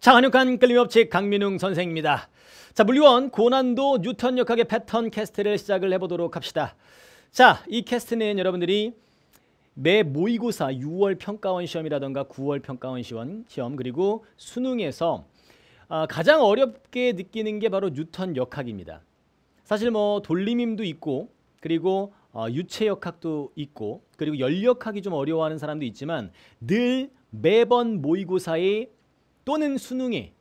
자, 한육한 끌림업체 강민웅 선생입니다. 자, 물리원 고난도 뉴턴 역학의 패턴 캐스트를 시작을 해보도록 합시다. 자, 이 캐스트는 여러분들이 매 모의고사 6월 평가원 시험이라던가 9월 평가원 시험, 시험 그리고 수능에서 아, 가장 어렵게 느끼는 게 바로 뉴턴 역학입니다. 사실 뭐 돌림임도 있고 그리고 어, 유체 역학도 있고 그리고 열역학이 좀 어려워하는 사람도 있지만 늘 매번 모의고사의 또는 수능에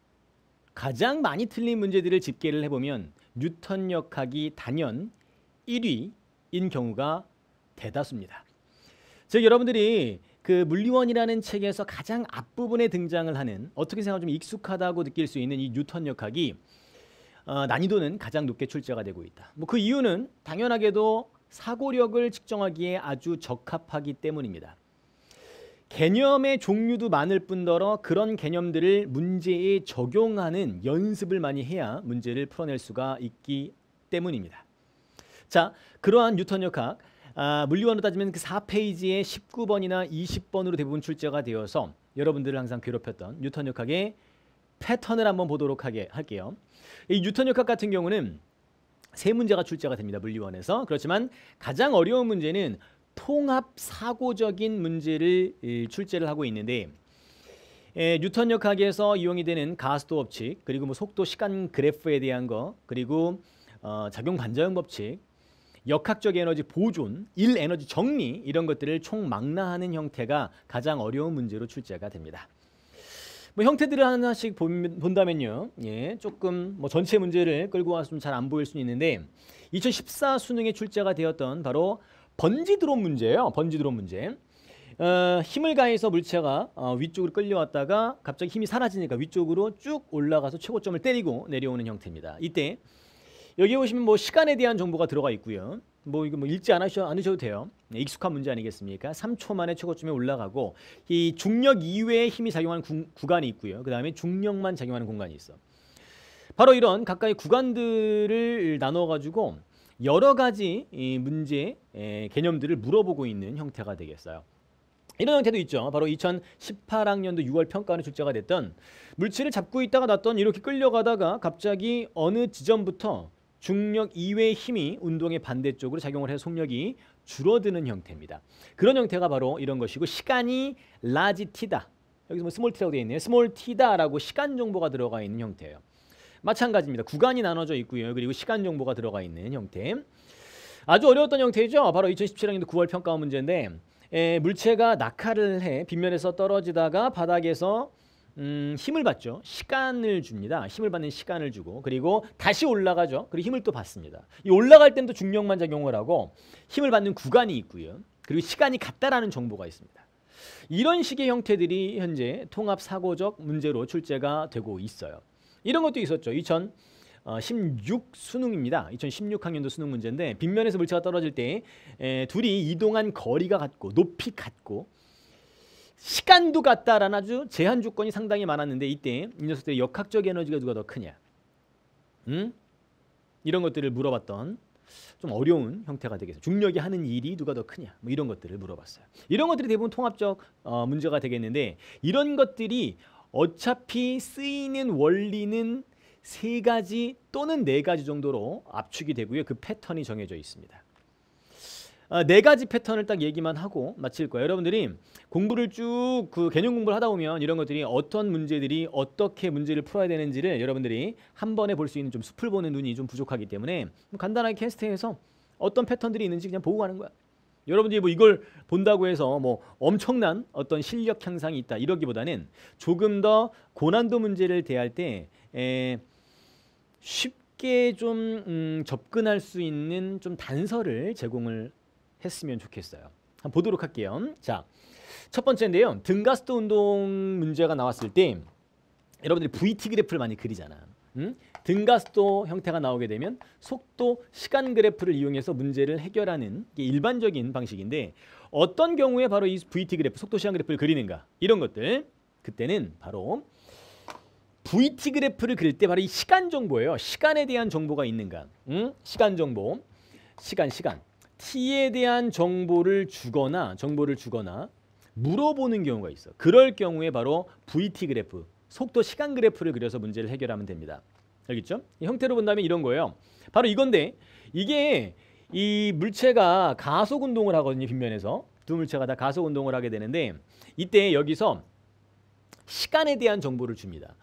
가장 많이 틀린 문제들을 집계를 해보면 뉴턴 역학이 단연 1위인 경우가 대다수입니다. 즉 여러분들이 그 물리원이라는 책에서 가장 앞부분에 등장을 하는 어떻게 생각하면 좀 익숙하다고 느낄 수 있는 이 뉴턴 역학이 어, 난이도는 가장 높게 출제가 되고 있다. 뭐 그 이유는 당연하게도 사고력을 측정하기에 아주 적합하기 때문입니다. 개념의 종류도 많을 뿐더러 그런 개념들을 문제에 적용하는 연습을 많이 해야 문제를 풀어낼 수가 있기 때문입니다. 자, 그러한 뉴턴 역학 아, 물리원으로 따지면 그 4페이지에 19번이나 20번으로 대부분 출제가 되어서 여러분들을 항상 괴롭혔던 뉴턴 역학의 패턴을 한번 보도록 하게 할게요. 이 뉴턴 역학 같은 경우는 세 문제가 출제가 됩니다. 물리원에서. 그렇지만 가장 어려운 문제는 통합 사고적인 문제를 출제를 하고 있는데 예, 뉴턴 역학에서 이용이 되는 가스도 법칙 그리고 뭐 속도 시간 그래프에 대한 거 그리고 어, 작용 반작용 법칙 역학적 에너지 보존 일 에너지 정리 이런 것들을 총망라하는 형태가 가장 어려운 문제로 출제가 됩니다. 뭐 형태들을 하나씩 본, 본다면요. 예, 조금 뭐 전체 문제를 끌고 와서 좀잘안 보일 수 있는데 2014 수능에 출제가 되었던 바로 번지 드론 문제예요. 번지 드론 문제. 어, 힘을 가해서 물체가 어, 위쪽으로 끌려왔다가 갑자기 힘이 사라지니까 위쪽으로 쭉 올라가서 최고점을 때리고 내려오는 형태입니다. 이때 여기 보시면 뭐 시간에 대한 정보가 들어가 있고요. 뭐 이거 뭐 읽지 않으셔, 않으셔도 돼요. 네, 익숙한 문제 아니겠습니까? 3초 만에 최고점에 올라가고 이 중력 이외의 힘이 작용하는 구, 구간이 있고요. 그 다음에 중력만 작용하는 공간이 있어. 바로 이런 가까이 구간들을 나눠 가지고 여러 가지 문제 개념들을 물어보고 있는 형태가 되겠어요. 이런 형태도 있죠. 바로 2018학년도 6월 평가원에 출제가 됐던 물질을 잡고 있다가 났던 이렇게 끌려가다가 갑자기 어느 지점부터 중력 이외의 힘이 운동의 반대쪽으로 작용을 해서 속력이 줄어드는 형태입니다. 그런 형태가 바로 이런 것이고 시간이 라지 t다. 여기서 뭐 스몰 t라고 되어 있네요. 스몰 t다라고 시간 정보가 들어가 있는 형태예요. 마찬가지입니다. 구간이 나눠져 있고요. 그리고 시간 정보가 들어가 있는 형태. 아주 어려웠던 형태죠. 바로 2017학년도 9월 평가 문제인데 에, 물체가 낙하를 해 빗면에서 떨어지다가 바닥에서 음, 힘을 받죠. 시간을 줍니다. 힘을 받는 시간을 주고 그리고 다시 올라가죠. 그리고 힘을 또 받습니다. 이 올라갈 때는 또 중력만 작용을 하고 힘을 받는 구간이 있고요. 그리고 시간이 같다라는 정보가 있습니다. 이런 식의 형태들이 현재 통합 사고적 문제로 출제가 되고 있어요. 이런 것도 있었죠. 2 0 16 수능입니다. 2016학년도 수능 문제인데 빗면에서 물체가 떨어질 때 에, 둘이 이동한 거리가 같고 높이 같고 시간도 같다라는 아주 제한 조건이 상당히 많았는데 이때 이 녀석들의 역학적 에너지가 누가 더 크냐 음? 이런 것들을 물어봤던 좀 어려운 형태가 되겠어요. 중력이 하는 일이 누가 더 크냐 뭐 이런 것들을 물어봤어요. 이런 것들이 대부분 통합적 어, 문제가 되겠는데 이런 것들이 어차피 쓰이는 원리는 세 가지 또는 네 가지 정도로 압축이 되고요. 그 패턴이 정해져 있습니다. 아, 네 가지 패턴을 딱 얘기만 하고 마칠 거예요. 여러분들이 공부를 쭉 그 개념 공부를 하다 보면 이런 것들이 어떤 문제들이 어떻게 문제를 풀어야 되는지를 여러분들이 한 번에 볼 수 있는 좀 숲을 보는 눈이 좀 부족하기 때문에 간단하게 캐스팅해서 어떤 패턴들이 있는지 그냥 보고 가는 거야. 여러분들이 뭐 이걸 본다고 해서 뭐 엄청난 어떤 실력 향상이 있다 이러기보다는 조금 더 고난도 문제를 대할 때 에, 쉽게 좀 음, 접근할 수 있는 좀 단서를 제공을 했으면 좋겠어요. 한번 보도록 할게요. 자, 첫 번째인데요. 등가스도 운동 문제가 나왔을 때 여러분들이 VT 그래프를 많이 그리잖아. 음? 등가속도 형태가 나오게 되면 속도 시간 그래프를 이용해서 문제를 해결하는 일반적인 방식인데 어떤 경우에 바로 이 VT 그래프, 속도 시간 그래프를 그리는가 이런 것들 그때는 바로 VT 그래프를 그릴 때 바로 이 시간 정보예요. 시간에 대한 정보가 있는가 응? 시간 정보, 시간, 시간 T에 대한 정보를 주거나 정보를 주거나 물어보는 경우가 있어. 그럴 경우에 바로 VT 그래프, 속도 시간 그래프를 그려서 문제를 해결하면 됩니다. 여기 있죠? 형태로 본다면 이런 거예요. 바로 이건데 이게 이 물체가 가속 운동을 하거든요. 빗면에서 두 물체가 다 가속 운동을 하게 되는데 이때 여기서 시간에 대한 정보를 줍니다.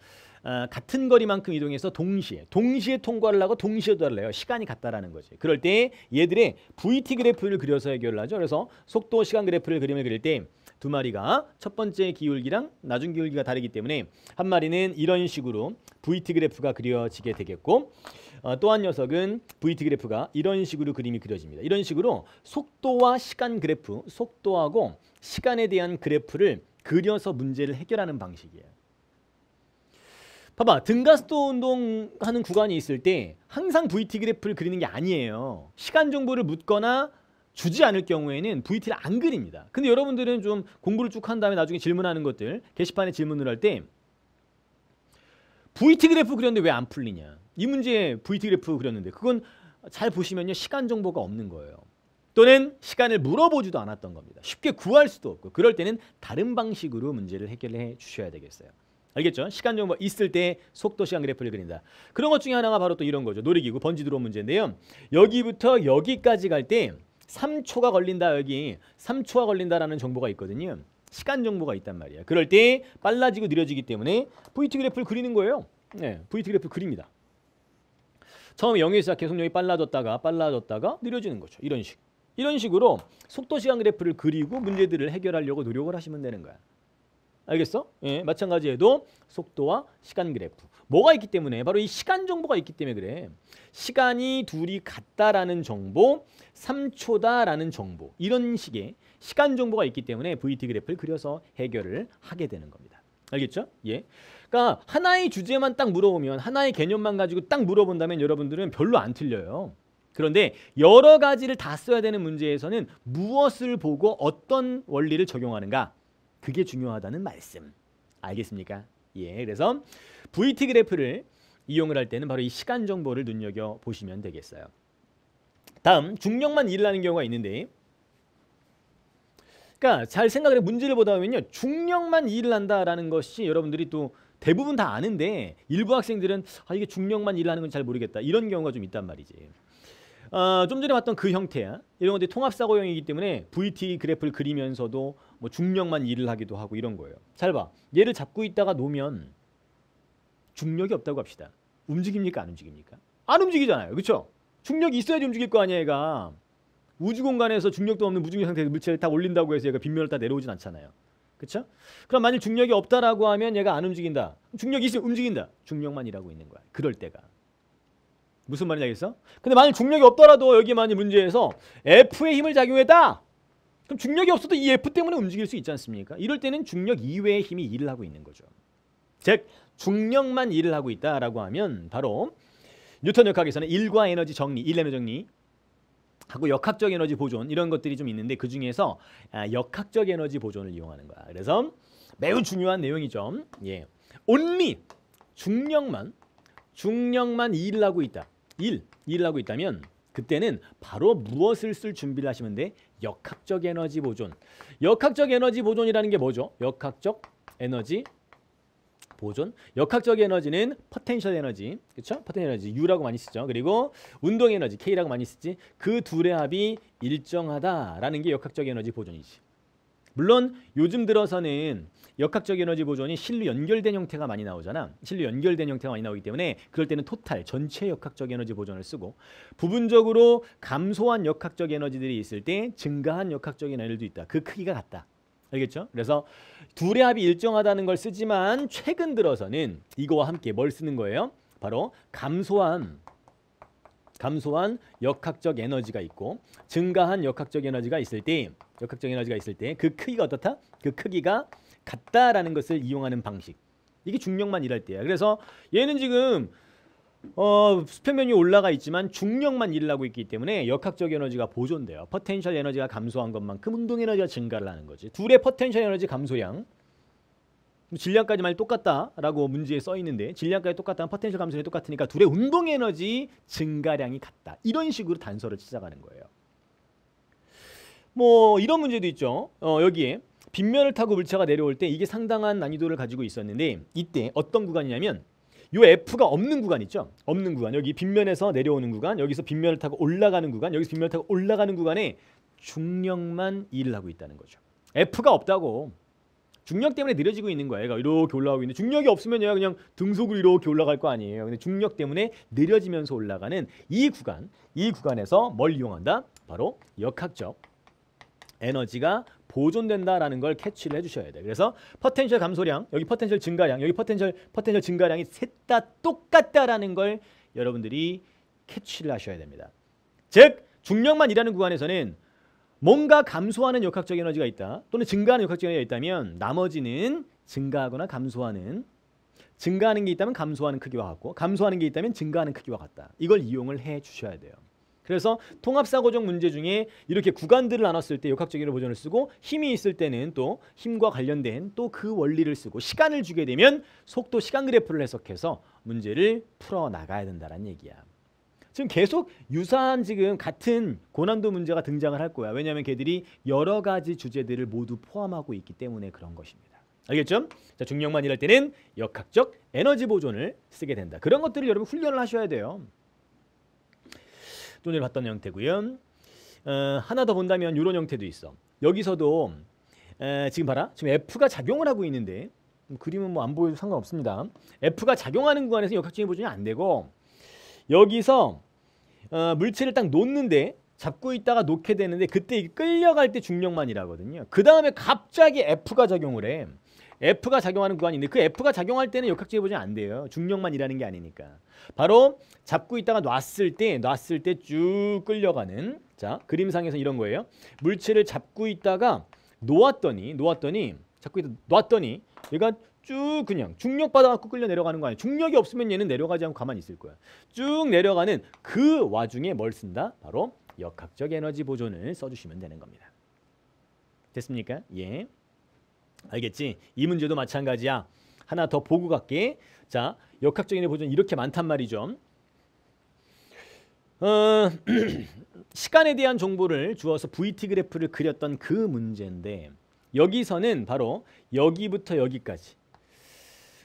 어, 같은 거리만큼 이동해서 동시에 동시에 통과를 하고 동시에 도달을 해요. 시간이 같다라는 거지. 그럴 때 얘들의 VT 그래프를 그려서 해결을 하죠. 그래서 속도 시간 그래프를 그림을 그릴 때두 마리가 첫 번째 기울기랑 나중 기울기가 다르기 때문에 한 마리는 이런 식으로 VT 그래프가 그려지게 되겠고 어, 또한 녀석은 VT 그래프가 이런 식으로 그림이 그려집니다. 이런 식으로 속도와 시간 그래프, 속도하고 시간에 대한 그래프를 그려서 문제를 해결하는 방식이에요. 봐봐 등가스도 운동하는 구간이 있을 때 항상 VT 그래프를 그리는 게 아니에요. 시간 정보를 묻거나 주지 않을 경우에는 VT를 안 그립니다. 근데 여러분들은 좀 공부를 쭉 한 다음에 나중에 질문하는 것들 게시판에 질문을 할 때 VT 그래프 그렸는데 왜 안 풀리냐? 이 문제에 VT 그래프 그렸는데 그건 잘 보시면요 시간 정보가 없는 거예요. 또는 시간을 물어보지도 않았던 겁니다. 쉽게 구할 수도 없고 그럴 때는 다른 방식으로 문제를 해결해 주셔야 되겠어요. 알겠죠? 시간 정보 있을 때 속도 시간 그래프를 그린다. 그런 것 중에 하나가 바로 또 이런 거죠. 놀이기구 번지 드론 문제인데요. 여기부터 여기까지 갈때 3초가 걸린다 여기 3초가 걸린다라는 정보가 있거든요. 시간 정보가 있단 말이야. 그럴 때 빨라지고 느려지기 때문에 VT 그래프를 그리는 거예요. 네, VT 그래프 그립니다. 처음 에 0에서 시작해 속력이 빨라졌다가 빨라졌다가 느려지는 거죠. 이런 식. 이런 식으로 속도 시간 그래프를 그리고 문제들을 해결하려고 노력을 하시면 되는 거야. 알겠어? 예, 마찬가지에도 속도와 시간 그래프. 뭐가 있기 때문에? 바로 이 시간 정보가 있기 때문에 그래. 시간이 둘이 같다라는 정보, 3초다라는 정보. 이런 식의 시간 정보가 있기 때문에 VT 그래프를 그려서 해결을 하게 되는 겁니다. 알겠죠? 예. 그러니까 하나의 주제만 딱 물어보면 하나의 개념만 가지고 딱 물어본다면 여러분들은 별로 안 틀려요. 그런데 여러 가지를 다 써야 되는 문제에서는 무엇을 보고 어떤 원리를 적용하는가 그게 중요하다는 말씀. 알겠습니까? 예, 그래서 VT 그래프를 이용을 할 때는 바로 이 시간 정보를 눈여겨 보시면 되겠어요. 다음 중력만 일 하는 경우가 있는데 그러니까 잘 생각을 해 문제를 보다 보면요. 중력만 일 한다라는 것이 여러분들이 또 대부분 다 아는데 일부 학생들은 아 이게 중력만 일 하는 건 잘 모르겠다. 이런 경우가 좀 있단 말이지. 어, 좀 전에 봤던 그 형태야. 이런 것들이 통합사고형이기 때문에 VT 그래프를 그리면서도 뭐 중력만 일을 하기도 하고 이런 거예요. 잘 봐. 얘를 잡고 있다가 놓으면 중력이 없다고 합시다. 움직입니까? 안 움직입니까? 안 움직이잖아요. 그렇죠? 중력이 있어야지 움직일 거 아니야 얘가. 우주 공간에서 중력도 없는 무중력 상태에서 물체를 딱 올린다고 해서 얘가 빗면을 딱 내려오진 않잖아요. 그렇죠? 그럼 만일 중력이 없다라고 하면 얘가 안 움직인다. 중력이 있으면 움직인다. 중력만 일하고 있는 거야. 그럴 때가. 무슨 말이지 알겠어? 근데 만일 중력이 없더라도 여기 만이 문제에서 F의 힘을 작용했다. 그럼 중력이 없어도 이 F 때문에 움직일 수 있지 않습니까? 이럴 때는 중력 이외의 힘이 일을 하고 있는 거죠. 즉 중력만 일을 하고 있다라고 하면 바로 뉴턴 역학에서는 일과 에너지 정리, 일 에너지 정리 하고 역학적 에너지 보존 이런 것들이 좀 있는데 그 중에서 아, 역학적 에너지 보존을 이용하는 거야. 그래서 매우 중요한 내용이죠. 예, 온리 중력만 중력만 일을 하고 있다. 일 일을 하고 있다면 그때는 바로 무엇을 쓸 준비를 하시면 돼? 역학적 에너지 보존. 역학적 에너지 보존이라는 게 뭐죠? 역학적 에너지 보존. 역학적 에너지는 포텐셜 에너지. 그렇죠? 포텐셜 에너지 U라고 많이 쓰죠. 그리고 운동 에너지 K라고 많이 쓰지. 그 둘의 합이 일정하다라는 게 역학적 에너지 보존이지. 물론 요즘 들어서는 역학적 에너지 보존이 실로 연결된 형태가 많이 나오잖아. 실로 연결된 형태가 많이 나오기 때문에 그럴 때는 토탈 전체 역학적 에너지 보존을 쓰고 부분적으로 감소한 역학적 에너지들이 있을 때 증가한 역학적 에너지도 있다. 그 크기가 같다. 알겠죠? 그래서 둘의 합이 일정하다는 걸 쓰지만 최근 들어서는 이거와 함께 뭘 쓰는 거예요? 바로 감소한 감소한 역학적 에너지가 있고 증가한 역학적 에너지가 있을 때 역학적 에너지가 있을 때 그 크기가 어떻다? 그 크기가 같다라는 것을 이용하는 방식. 이게 중력만 일할 때야. 그래서 얘는 지금 어, 수평면이 올라가 있지만 중력만 일하고 있기 때문에 역학적 에너지가 보존돼요. 포텐셜 에너지가 감소한 것만큼 운동 에너지가 증가를 하는 거지. 둘의 포텐셜 에너지 감소량 질량까지 만약 똑같다라고 문제에 써 있는데 질량까지 똑같다면 포텐셜 감소량이 똑같으니까 둘의 운동 에너지 증가량이 같다. 이런 식으로 단서를 찾아가는 거예요. 뭐 이런 문제도 있죠. 어, 여기에 빗면을 타고 물체가 내려올 때 이게 상당한 난이도를 가지고 있었는데 이때 어떤 구간이냐면 요 F가 없는 구간 있죠. 없는 구간. 여기 빗면에서 내려오는 구간, 여기서 빗면을 타고 올라가는 구간, 여기서 빗면을 타고 올라가는 구간에 중력만 일을 하고 있다는 거죠. F가 없다고. 중력 때문에 느려지고 있는 거예요. 얘가 이렇게 올라가고 있는데 중력이 없으면 얘가 그냥 등속으로 이렇게 올라갈 거 아니에요. 근데 중력 때문에 느려지면서 올라가는 이 구간, 이 구간에서 뭘 이용한다? 바로 역학적 에너지가 보존된다라는 걸 캐치를 해주셔야 돼요. 그래서 퍼텐셜 감소량, 여기 퍼텐셜 증가량, 여기 퍼텐셜 퍼텐셜 증가량이 셋 다 똑같다라는 걸 여러분들이 캐치를 하셔야 됩니다. 즉 중력만 일하는 구간에서는 뭔가 감소하는 역학적 에너지가 있다 또는 증가하는 역학적 에너지가 있다면 나머지는 증가하거나 감소하는 증가하는 게 있다면 감소하는 크기와 같고 감소하는 게 있다면 증가하는 크기와 같다. 이걸 이용을 해 주셔야 돼요. 그래서 통합사고적 문제 중에 이렇게 구간들을 나눴을 때 역학적인 보존을 쓰고 힘이 있을 때는 또 힘과 관련된 또 그 원리를 쓰고 시간을 주게 되면 속도 시간 그래프를 해석해서 문제를 풀어나가야 된다는 얘기야. 지금 계속 유사한 지금 같은 고난도 문제가 등장을 할 거야. 왜냐하면 걔들이 여러 가지 주제들을 모두 포함하고 있기 때문에 그런 것입니다. 알겠죠? 자, 중력만 일할 때는 역학적 에너지 보존을 쓰게 된다. 그런 것들을 여러분 훈련을 하셔야 돼요. 돈을 받던 형태고요. 어, 하나 더 본다면 이런 형태도 있어. 여기서도 에, 지금 봐라. 지금 F가 작용을 하고 있는데 음, 그림은 뭐 안 보여도 상관없습니다. F가 작용하는 구간에서 역학적인 보존이 안 되고 여기서 어, 물체를 딱 놓는데 잡고 있다가 놓게 되는데 그때 끌려갈 때 중력만이라거든요. 그 다음에 갑자기 F가 작용을 해. F가 작용하는 구간인데그 F가 작용할 때는 역학적 해보지 안 돼요. 중력만 일하는 게 아니니까. 바로 잡고 있다가 놨을 때 놨을 때 쭉 끌려가는 자 그림상에서 이런 거예요. 물체를 잡고 있다가 놓았더니 놓았더니 잡고 있다 놨더니 얘가 쭉 그냥 중력 받아갖고 끌려 내려가는 거 아니에요. 중력이 없으면 얘는 내려가지 않고 가만히 있을 거야. 쭉 내려가는 그 와중에 뭘 쓴다? 바로 역학적 에너지 보존을 써주시면 되는 겁니다. 됐습니까? 예. 알겠지? 이 문제도 마찬가지야. 하나 더 보고 갈게. 자, 역학적인 보존 이렇게 많단 말이죠. 어, 시간에 대한 정보를 주어서 VT 그래프를 그렸던 그 문제인데 여기서는 바로 여기부터 여기까지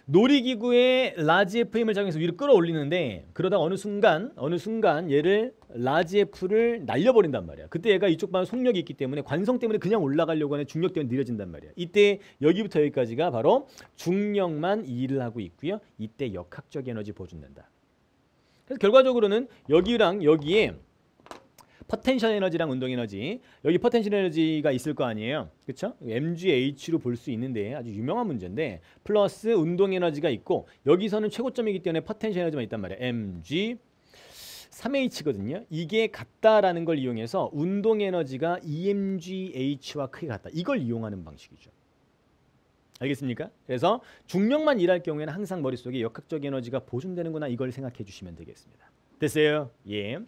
놀이기구에 라지 F임을 작용해서 위로 끌어올리는데 그러다 어느 순간 어느 순간 얘를 라지 F를 날려버린단 말이야. 그때 얘가 이쪽 반 속력이 있기 때문에 관성 때문에 그냥 올라가려고 하는 중력 때문에 느려진단 말이야. 이때 여기부터 여기까지가 바로 중력만 일을 하고 있고요. 이때 역학적 에너지 보존된다. 그래서 결과적으로는 여기랑 여기에 퍼텐셜 에너지랑 운동 에너지 여기 퍼텐셜 에너지가 있을 거 아니에요 그렇죠 mgh로 볼 수 있는데 아주 유명한 문제인데 플러스 운동 에너지가 있고 여기서는 최고점이기 때문에 퍼텐셜 에너지만 있단 말이에요 mg 3H거든요. 이게 같다라는 걸 이용해서 운동 에너지가 EMGH와 크게 같다. 이걸 이용하는 방식이죠. 알겠습니까? 그래서 중력만 일할 경우에는 항상 머릿속에 역학적 에너지가 보존되는구나 이걸 생각해 주시면 되겠습니다. 됐어요? 예.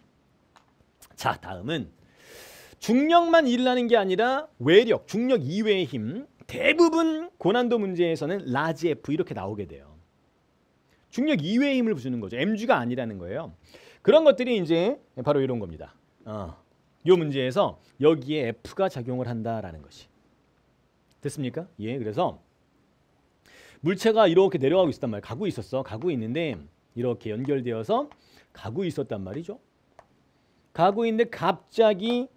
자 다음은 중력만 일하는 게 아니라 외력, 중력 이외의 힘 대부분 고난도 문제에서는 라지 F 이렇게 나오게 돼요. 중력 이외의 힘을 주는 거죠. mg가 아니라는 거예요. 그런 것들이 이제 바로 이런 겁니다. 어. 요 문제에서 여기에 F가 작용을 한다라는 것이. 됐습니까? 예, 그래서 물체가 이렇게 내려가고 있었단 말이에요. 가고 있었어. 가고 있는데 이렇게 연결되어서 가고 있었단 말이죠. 가고 있는데 갑자기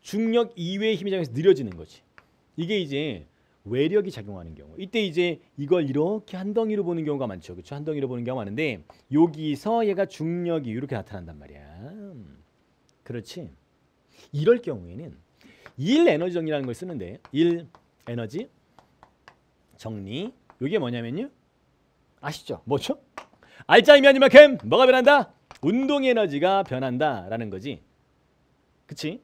중력 이외의 힘이 작용해서 느려지는 거지. 이게 이제 외력이 작용하는 경우. 이때 이제 이걸 이렇게 한 덩이로 보는 경우가 많죠. 그렇죠? 한 덩이로 보는 경우가 많은데 여기서 얘가 중력이 이렇게 나타난단 말이야. 그렇지. 이럴 경우에는 일 에너지 정리라는 걸 쓰는데 일 에너지 정리. 이게 뭐냐면요. 아시죠? 뭐죠? 알짜이 아니면 캠 뭐가 변한다? 운동 에너지가 변한다라는 거지. 그치?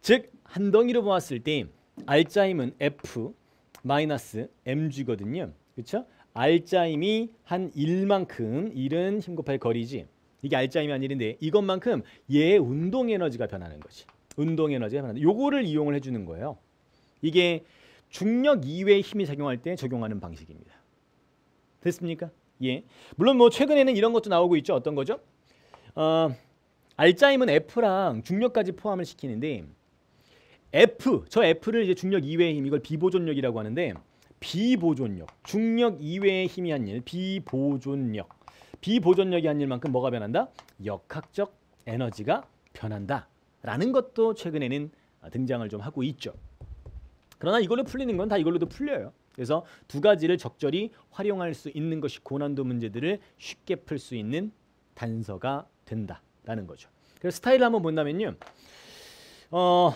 즉, 한 덩이로 보았을 때 알짜임은 F 마이너스 mg거든요. 그쵸 알짜임이 한 1만큼 1은 힘 곱할 거리지. 이게 알짜임이 아니인데 이것만큼 얘의 운동 에너지가 변하는 거지. 운동 에너지가 변한다. 요거를 이용을 해주는 거예요. 이게 중력 이외의 힘이 작용할 때 적용하는 방식입니다. 됐습니까? 예. 물론 뭐 최근에는 이런 것도 나오고 있죠. 어떤 거죠? 어, 알짜임은 F랑 중력까지 포함을 시키는데 F, 저 F를 이제 중력 이외의 힘, 이걸 비보존력이라고 하는데 비보존력, 중력 이외의 힘이 한 일, 비보존력. 비보존력이 한 일만큼 뭐가 변한다? 역학적 에너지가 변한다. 라는 것도 최근에는 아, 등장을 좀 하고 있죠. 그러나 이걸로 풀리는 건 다 이걸로도 풀려요. 그래서 두 가지를 적절히 활용할 수 있는 것이 고난도 문제들을 쉽게 풀 수 있는 단서가 된다라는 거죠. 그래서 스타일을 한번 본다면요. 어,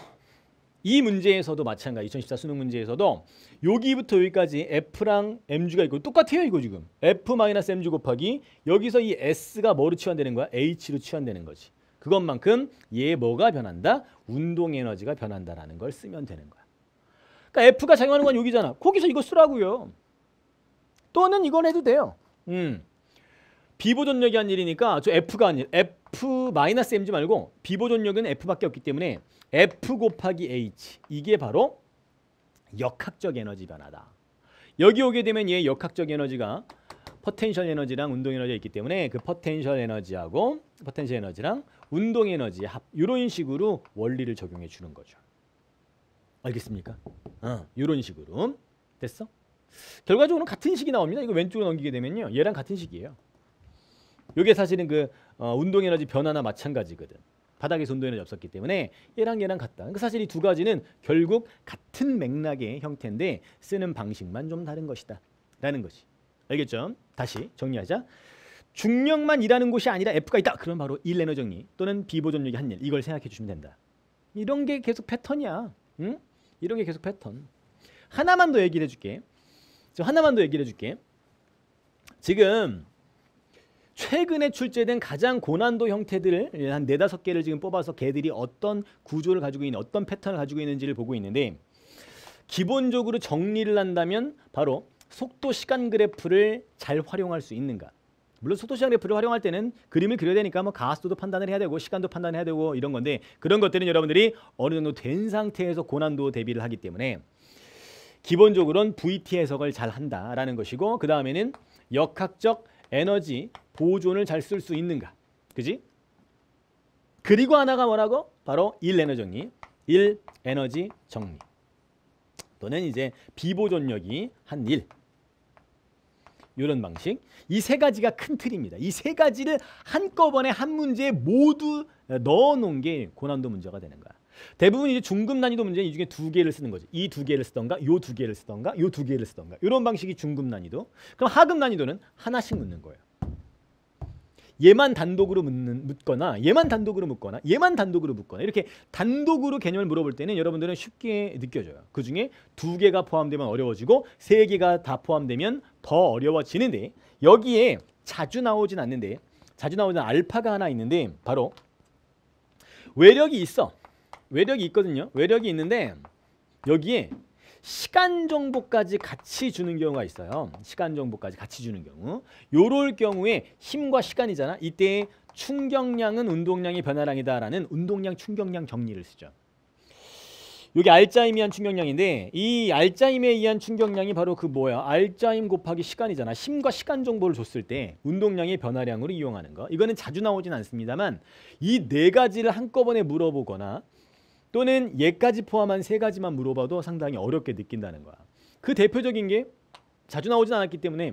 이 문제에서도 마찬가지 2014 수능 문제에서도 여기부터 여기까지 F랑 MG가 있고 똑같아요 이거 지금 F-MG 곱하기 여기서 이 S가 뭐로 치환되는 거야? H로 치환되는 거지 그것만큼 얘 뭐가 변한다? 운동 에너지가 변한다라는 걸 쓰면 되는 거야 그러니까 F가 작용하는 건 여기잖아 거기서 이거 쓰라고요 또는 이건 해도 돼요 음. 비보존력이 한 일이니까 저 F가 아니라 F 마이너스 M지 말고 비보존력은 F밖에 없기 때문에 F 곱하기 H 이게 바로 역학적 에너지 변화다. 여기 오게 되면 얘 역학적 에너지가 포텐셜 에너지랑 운동 에너지가 있기 때문에 그 포텐셜 에너지하고 포텐셜 에너지랑 운동 에너지 합 이런 식으로 원리를 적용해 주는 거죠. 알겠습니까? 어, 이런 식으로 됐어? 결과적으로 같은 식이 나옵니다. 이거 왼쪽으로 넘기게 되면요. 얘랑 같은 식이에요. 이게 사실은 그 어, 운동 에너지 변화나 마찬가지거든. 바닥에서 운동 에너지 없었기 때문에 얘랑 얘랑 같다. 그 사실 이 두 가지는 결국 같은 맥락의 형태인데 쓰는 방식만 좀 다른 것이다. 라는 것이. 알겠죠? 다시 정리하자. 중력만 일하는 곳이 아니라 F가 있다. 그럼 바로 일에너 정리 또는 비보존력이 한 일. 이걸 생각해 주시면 된다. 이런 게 계속 패턴이야. 응? 이런 게 계속 패턴. 하나만 더 얘기를 해줄게. 저 하나만 더 얘기를 해줄게. 지금 최근에 출제된 가장 고난도 형태들을 한 네다섯 개를 지금 뽑아서 개들이 어떤 구조를 가지고 있는 어떤 패턴을 가지고 있는지를 보고 있는데 기본적으로 정리를 한다면 바로 속도 시간 그래프를 잘 활용할 수 있는가 물론 속도 시간 그래프를 활용할 때는 그림을 그려야 되니까 뭐 가속도도 판단을 해야 되고 시간도 판단해야 되고 이런 건데 그런 것들은 여러분들이 어느 정도 된 상태에서 고난도 대비를 하기 때문에 기본적으로는 VT 해석을 잘 한다라는 것이고 그 다음에는 역학적 에너지 보존을 잘 쓸 수 있는가. 그지? 그리고 하나가 뭐라고? 바로 1 에너지 정리. 1 에너지 정리. 또는 이제 비보존력이 한 1. 이런 방식. 이 세 가지가 큰 틀입니다. 이 세 가지를 한꺼번에 한 문제에 모두 넣어놓은 게 고난도 문제가 되는 거야. 대부분 이제 중급 난이도 문제는 이 중에 두 개를 쓰는 거죠. 이 두 개를 쓰던가, 요 두 개를 쓰던가, 요 두 개를 쓰던가. 이런 방식이 중급 난이도. 그럼 하급 난이도는 하나씩 묻는 거예요. 얘만 단독으로 묻는, 묻거나 얘만 단독으로 묻거나 얘만 단독으로 묻거나 이렇게 단독으로 개념을 물어볼 때는 여러분들은 쉽게 느껴져요. 그중에 두 개가 포함되면 어려워지고 세 개가 다 포함되면 더 어려워지는데 여기에 자주 나오진 않는데 자주 나오는 알파가 하나 있는데 바로 외력이 있어. 외력이 있거든요. 외력이 있는데 여기에 시간 정보까지 같이 주는 경우가 있어요. 시간 정보까지 같이 주는 경우. 요럴 경우에 힘과 시간이잖아. 이때 충격량은 운동량의 변화량이다라는 운동량 충격량 정리를 쓰죠. 여기 알짜임이한 충격량인데 이 알짜임에 의한 충격량이 바로 그 뭐야? 알짜임 곱하기 시간이잖아. 힘과 시간 정보를 줬을 때 운동량의 변화량으로 이용하는 거. 이거는 자주 나오진 않습니다만 이 네 가지를 한꺼번에 물어보거나 또는 예까지 포함한 세 가지만 물어봐도 상당히 어렵게 느낀다는 거야. 그 대표적인 게 자주 나오진 않았기 때문에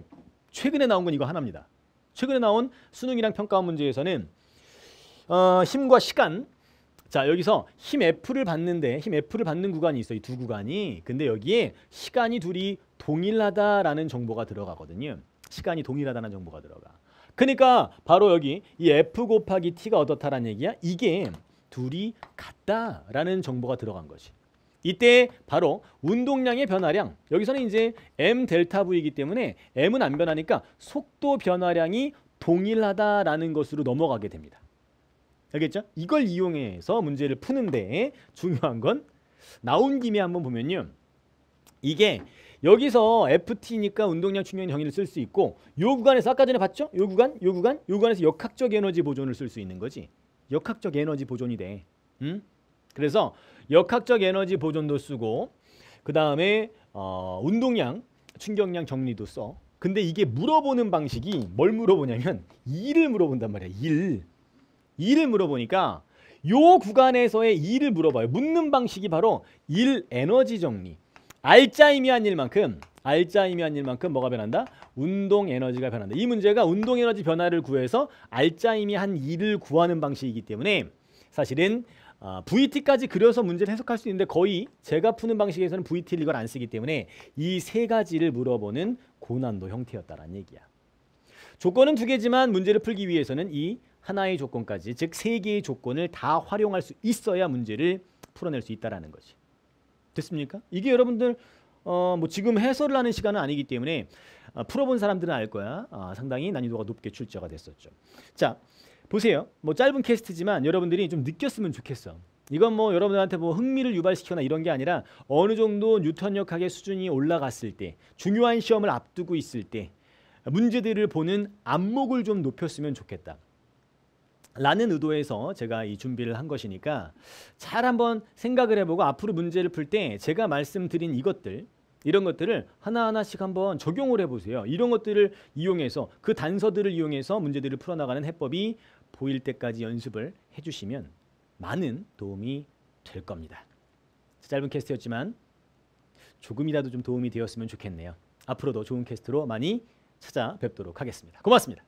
최근에 나온 건 이거 하나입니다. 최근에 나온 수능이랑 평가원 문제에서는 어, 힘과 시간 자 여기서 힘 F를 받는데 힘 F를 받는 구간이 있어요. 이 두 구간이. 근데 여기에 시간이 둘이 동일하다라는 정보가 들어가거든요. 시간이 동일하다는 정보가 들어가. 그러니까 바로 여기 이 F 곱하기 T가 어떻다라는 얘기야. 이게 둘이 같다라는 정보가 들어간 것이. 이때 바로 운동량의 변화량 여기서는 이제 m 델타 v이기 때문에 m은 안 변하니까 속도 변화량이 동일하다라는 것으로 넘어가게 됩니다. 알겠죠? 이걸 이용해서 문제를 푸는데 중요한 건 나온 김에 한번 보면요. 이게 여기서 FT니까 운동량 중요한 정의를 쓸 수 있고 요 구간에서 아까 전에 봤죠? 요 구간, 요 구간, 요 구간에서 역학적 에너지 보존을 쓸 수 있는 거지. 역학적 에너지 보존이 돼. 응? 그래서 역학적 에너지 보존도 쓰고 그 다음에 어, 운동량, 충격량 정리도 써. 근데 이게 물어보는 방식이 뭘 물어보냐면 일을 물어본단 말이야. 일. 일을 물어보니까 요 구간에서의 일을 물어봐요. 묻는 방식이 바로 일 에너지 정리. 알짜의미한 일만큼 알짜임이 아닌 만큼 뭐가 변한다? 운동 에너지가 변한다. 이 문제가 운동 에너지 변화를 구해서 알짜임이 한 일을 구하는 방식이기 때문에 사실은 어, VT까지 그려서 문제를 해석할 수 있는데 거의 제가 푸는 방식에서는 VT를 이걸 안 쓰기 때문에 이 세 가지를 물어보는 고난도 형태였다라는 얘기야. 조건은 두 개지만 문제를 풀기 위해서는 이 하나의 조건까지 즉 세 개의 조건을 다 활용할 수 있어야 문제를 풀어낼 수 있다라는 거지. 됐습니까? 이게 여러분들 어, 뭐 지금 해설을 하는 시간은 아니기 때문에 아, 풀어본 사람들은 알 거야. 아, 상당히 난이도가 높게 출제가 됐었죠. 자, 보세요. 뭐 짧은 캐스트지만 여러분들이 좀 느꼈으면 좋겠어. 이건 뭐 여러분들한테 뭐 흥미를 유발시키거나 이런 게 아니라 어느 정도 뉴턴역학의 수준이 올라갔을 때 중요한 시험을 앞두고 있을 때 문제들을 보는 안목을 좀 높였으면 좋겠다. 라는 의도에서 제가 이 준비를 한 것이니까 잘 한번 생각을 해보고 앞으로 문제를 풀 때 제가 말씀드린 이것들 이런 것들을 하나하나씩 한번 적용을 해보세요. 이런 것들을 이용해서 그 단서들을 이용해서 문제들을 풀어나가는 해법이 보일 때까지 연습을 해주시면 많은 도움이 될 겁니다. 짧은 캐스트였지만 조금이라도 좀 도움이 되었으면 좋겠네요. 앞으로도 좋은 캐스트로 많이 찾아뵙도록 하겠습니다. 고맙습니다.